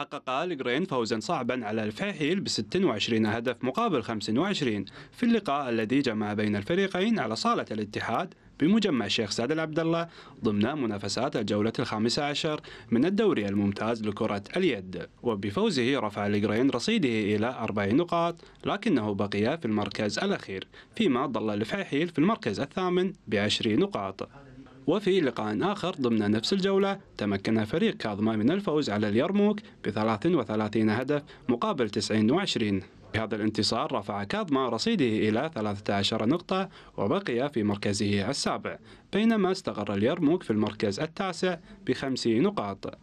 حقق الجرين فوزا صعبا على الفاحيل ب 26 هدف مقابل 25 في اللقاء الذي جمع بين الفريقين على صالة الاتحاد بمجمع الشيخ سعد العبد الله ضمن منافسات الجولة الخامسة عشر من الدوري الممتاز لكرة اليد وبفوزه رفع الجرين رصيده إلى أربع نقاط لكنه بقي في المركز الأخير فيما ظل الفحيل في المركز الثامن بعشر نقاط وفي لقاء آخر ضمن نفس الجولة تمكن فريق كاظمة من الفوز على اليرموك ب 33 هدف مقابل 29 بهذا الانتصار رفع كاظما رصيده إلى 13 نقطة وبقي في مركزه السابع بينما استقر اليرموك في المركز التاسع بخمس نقاط